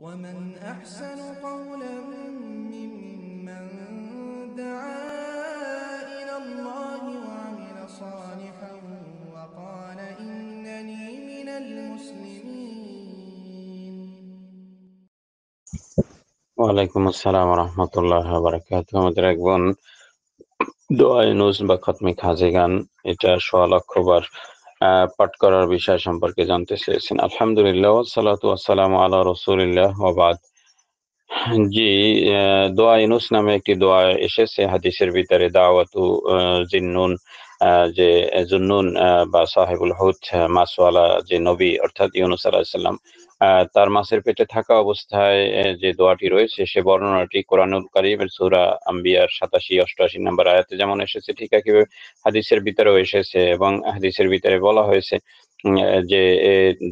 ومن أحسن قولا ممن دعا إلى الله وعمل صالحا وقال إنني من المسلمين وعليكم السلام ورحمة الله وبركاته مدرك دعاء نوز بقت مكازيغان إتا شوالك كبر পাঠ করার বিষয় সম্পর্কে জানতে চেয়েছেন আলহামদুলিল্লাহ সালাত আসসালাম আল্লাহ রসুলিল্লাহ ওবাদ জি দোয়া ইনুস নামে একটি দোয়া এসেছে হাদিসের ভিতরে দাওয়াতু জিন্নুন যে জুন্নুন বা সাহেবুল হুদ মাসওয়ালা যে নবী অর্থাৎ ইউনুস আলাহিসাল্লাম তার মাছের পেটে থাকা অবস্থায় যে দোয়াটি রয়েছে সে বর্ণনাটি কোরআনুল করিমের সুরা আম্বিয়ার সাতাশি অষ্টআশি নাম্বার আয়াতে যেমন এসেছে ঠিক একই হাদিসের ভিতরেও এসেছে এবং হাদিসের ভিতরে বলা হয়েছে যে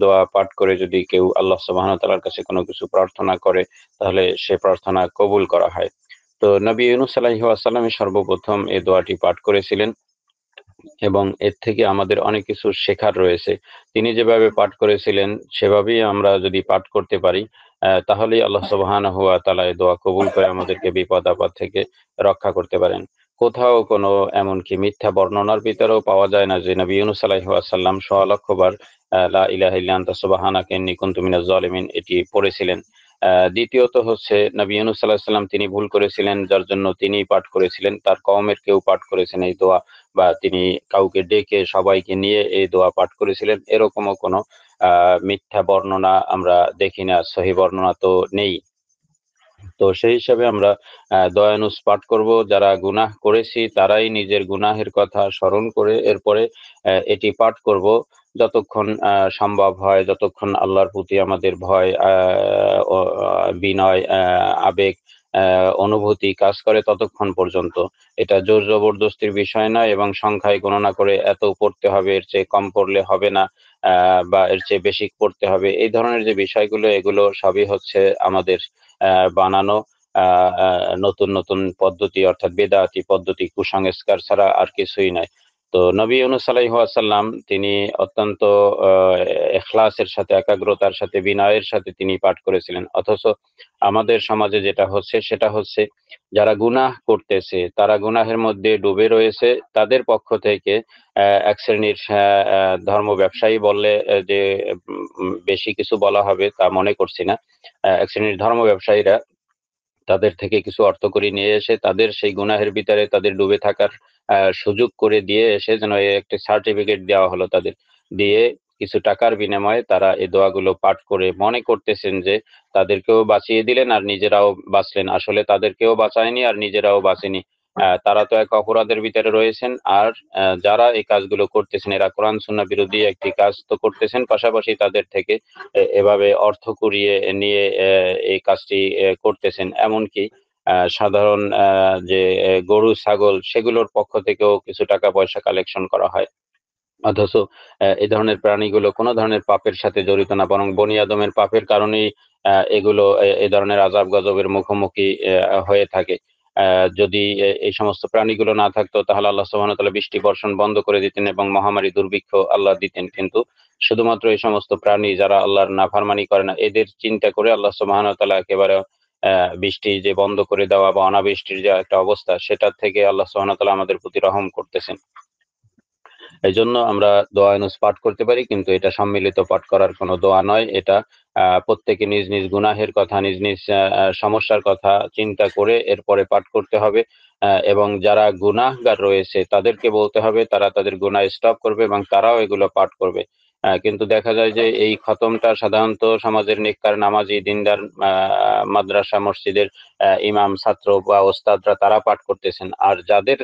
দোয়া পাঠ করে যদি কেউ আল্লাহ সুবাহন তালার কাছে কোনো কিছু প্রার্থনা করে তাহলে সে প্রার্থনা কবুল করা হয় তো নবী ইউনুস আলাহি আসাল্লামে সর্বপ্রথম এ দোয়াটি পাঠ করেছিলেন এবং এর থেকে আমাদের অনেক কিছু শেখার রয়েছে তিনি যেভাবে পাঠ করেছিলেন সেভাবেই আমরা যদি পাঠ করতে পারি তাহলেই আল্লাহ সবহান হুয়া তালায় দোয়া কবুল করে আমাদেরকে বিপদ আপদ থেকে রক্ষা করতে পারেন কোথাও কোনো এমনকি মিথ্যা বর্ণনার ভিতরেও পাওয়া যায় না যে নবী ইউনুস আলাইহাসাল্লাম সোয়া লক্ষবার লা ইলাহ ইল্লা আনতা সুবহানাকা ইন্নী কুনতু এটি পড়েছিলেন দ্বিতীয়ত হচ্ছে নবী সাল্লাম তিনি ভুল করেছিলেন যার জন্য তিনি পাঠ করেছিলেন তার কমের কেউ পাঠ করেছেন এই দোয়া বা তিনি কাউকে ডেকে সবাইকে নিয়ে এই দোয়া পাঠ করেছিলেন এরকমও কোনো আহ মিথ্যা বর্ণনা আমরা দেখি না সহি বর্ণনা তো নেই তো সেই হিসাবে আমরা দয়ানুস পাঠ করব যারা গুনাহ করেছি তারাই নিজের গুনাহের কথা স্মরণ করে এরপরে এটি পাঠ করব যতক্ষণ সম্ভব হয় যতক্ষণ আল্লাহর প্রতি আমাদের ভয় বিনয় আবেগ অনুভূতি কাজ করে ততক্ষণ পর্যন্ত এটা জোর জবরদস্তির বিষয় নয় এবং সংখ্যায় গণনা করে এত পড়তে হবে এর চেয়ে কম পড়লে হবে না বা এর চেয়ে বেশি করতে হবে এই ধরনের যে বিষয়গুলো এগুলো সবই হচ্ছে আমাদের বানানো নতুন নতুন পদ্ধতি অর্থাৎ বেদাতি পদ্ধতি কুসংস্কার ছাড়া আর কিছুই নয় তো নবী অনুসাল্লাম তিনি অত্যন্ত এখলাসের সাথে একাগ্রতার সাথে বিনয়ের সাথে তিনি পাঠ করেছিলেন অথচ আমাদের সমাজে যেটা হচ্ছে সেটা হচ্ছে যারা গুনাহ করতেছে তারা গুনাহের মধ্যে ডুবে রয়েছে তাদের পক্ষ থেকে এক শ্রেণীর ধর্ম ব্যবসায়ী বললে যে বেশি কিছু বলা হবে তা মনে করছি না এক শ্রেণীর ধর্ম ব্যবসায়ীরা তাদের থেকে কিছু অর্থ করে নিয়ে এসে তাদের সেই গুনাহের ভিতরে তাদের ডুবে থাকার সুযোগ করে দিয়ে এসে যেন একটি সার্টিফিকেট দেওয়া হলো তাদের দিয়ে কিছু টাকার বিনিময়ে তারা এই দোয়াগুলো পাঠ করে মনে করতেছেন যে তাদেরকেও বাঁচিয়ে দিলেন আর নিজেরাও বাঁচলেন আসলে তাদেরকেও বাঁচায়নি আর নিজেরাও বাঁচেনি তারা তো এক অপরাধের ভিতরে রয়েছেন আর যারা এই কাজগুলো করতেছেন এরা কোরআন সুন্না বিরোধী একটি কাজ তো করতেছেন পাশাপাশি তাদের থেকে এভাবে অর্থ কুড়িয়ে নিয়ে এই কাজটি করতেছেন এমনকি সাধারণ যে গরু ছাগল সেগুলোর পক্ষ থেকেও কিছু টাকা পয়সা কালেকশন করা হয় অথচ এই ধরনের প্রাণীগুলো কোনো ধরনের পাপের সাথে জড়িত না বরং বনি আদমের পাপের কারণেই এগুলো এ ধরনের আজাব গজবের মুখোমুখি হয়ে থাকে যদি এই সমস্ত প্রাণীগুলো না থাকতো তাহলে আল্লাহ সোহানতাল্লাহ বৃষ্টি বর্ষণ বন্ধ করে দিতেন এবং মহামারী দুর্ভিক্ষ আল্লাহ দিতেন কিন্তু শুধুমাত্র এই সমস্ত প্রাণী যারা আল্লাহর না ফারমানি করে না এদের চিন্তা করে আল্লাহ তালা একেবারে বৃষ্টি যে বন্ধ করে দেওয়া বা অনাবৃষ্টির যে একটা অবস্থা সেটা থেকে আল্লাহ তালা আমাদের প্রতি রহম করতেছেন এই জন্য আমরা দোয়া পাঠ করতে পারি কিন্তু এটা সম্মিলিত পাঠ করার কোনো দোয়া নয় এটা প্রত্যেকে নিজ নিজ গুনাহের কথা নিজ নিজ সমস্যার কথা চিন্তা করে এরপরে পাঠ করতে হবে এবং যারা গুনাহগার রয়েছে তাদেরকে বলতে হবে তারা তাদের গুনাহ স্টপ করবে এবং তারাও এগুলো পাঠ করবে কিন্তু দেখা যায় যে এই খতমটা সাধারণত সমাজের নিকার নামাজি দিনদার মাদ্রাসা মসজিদের ইমাম ছাত্র বা ওস্তাদরা তারা পাঠ করতেছেন আর যাদের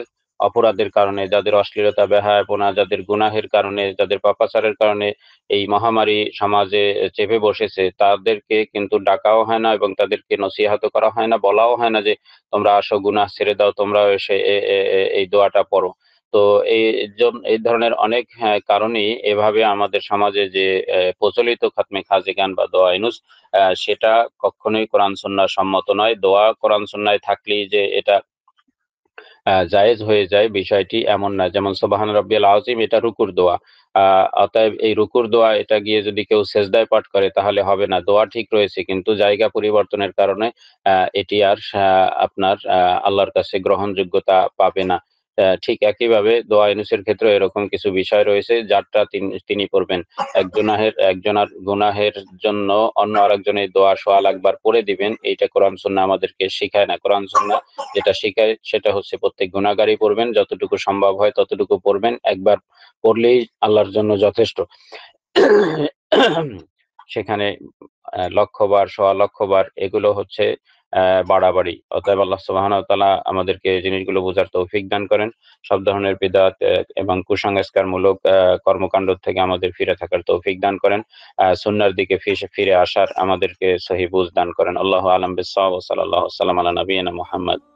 অপরাধের কারণে যাদের অশ্লীলতা পোনা যাদের গুনাহের কারণে যাদের পাপাচারের কারণে এই মহামারী সমাজে চেপে বসেছে তাদেরকে কিন্তু ডাকাও হয় না এবং তাদেরকে নসিহাত করা হয় না বলাও হয় না যে তোমরা আসো গুনাহ ছেড়ে দাও তোমরা এসে এই দোয়াটা পড়ো তো এই এই ধরনের অনেক হ্যাঁ, কারণেই এভাবে আমাদের সমাজে যে প্রচলিত খাতমে খাজে গান বা দোয়া ইনুস সেটা কখনোই কোরআন সন্ন্যার সম্মত নয় দোয়া কোরআন সন্ন্যায় থাকলেই যে এটা জায়েজ হয়ে যায় বিষয়টি এমন না যেমন সোবাহান রব্বিয়াল আজিম এটা রুকুর দোয়া অতএব এই রুকুর দোয়া এটা গিয়ে যদি কেউ সেজদায় পাঠ করে তাহলে হবে না দোয়া ঠিক রয়েছে কিন্তু জায়গা পরিবর্তনের কারণে এটি আর আপনার আল্লাহর কাছে গ্রহণযোগ্যতা পাবে না ঠিক একইভাবে দোয়া ইনুসের ক্ষেত্রে এরকম কিছু বিষয় রয়েছে যারটা তিনি করবেন এক একজনের একজনার গুনাহের জন্য অন্য আরেকজনের দোয়া সোয়া একবার পরে দিবেন এইটা কোরআন সুন্না আমাদেরকে শিখায় না কোরআন সুন্না যেটা শিখায় সেটা হচ্ছে প্রত্যেক গুণাগারই পড়বেন যতটুকু সম্ভব হয় ততটুকু পড়বেন একবার পড়লেই আল্লাহর জন্য যথেষ্ট সেখানে লক্ষবার সোয়া লক্ষবার এগুলো হচ্ছে বাড়াবাড়ি অতএব আল্লাহ সুবাহনতালা আমাদেরকে জিনিসগুলো বোঝার তৌফিক দান করেন সব ধরনের বিদাত এবং কুসংস্কারমূলক কর্মকাণ্ড থেকে আমাদের ফিরে থাকার তৌফিক দান করেন সুন্নার দিকে ফিরে আসার আমাদেরকে সহি বুঝ দান করেন আল্লাহ আলম বিসাল সাল্লাহ সাল্লাম আলা নবীনা মোহাম্মদ